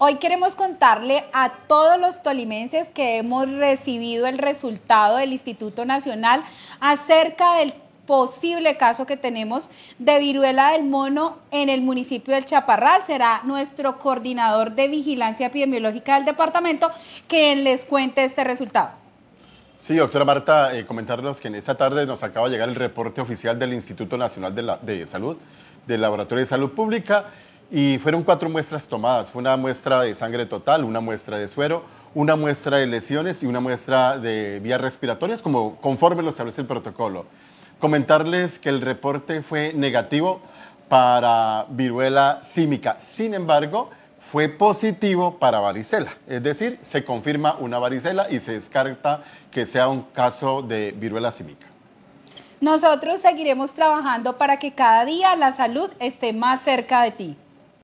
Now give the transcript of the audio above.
Hoy queremos contarle a todos los tolimenses que hemos recibido el resultado del Instituto Nacional acerca del posible caso que tenemos de viruela del mono en el municipio del Chaparral. Será nuestro coordinador de vigilancia epidemiológica del departamento quien les cuente este resultado. Sí, doctora Marta, eh, comentarnos que en esa tarde nos acaba de llegar el reporte oficial del Instituto Nacional de, de Salud, del Laboratorio de Salud Pública, y fueron cuatro muestras tomadas. Fue una muestra de sangre total, una muestra de suero, una muestra de lesiones y una muestra de vías respiratorias, como conforme lo establece el protocolo. Comentarles que el reporte fue negativo para viruela símica. Sin embargo, fue positivo para varicela, es decir, se confirma una varicela y se descarta que sea un caso de viruela símica. Nosotros seguiremos trabajando para que cada día la salud esté más cerca de ti.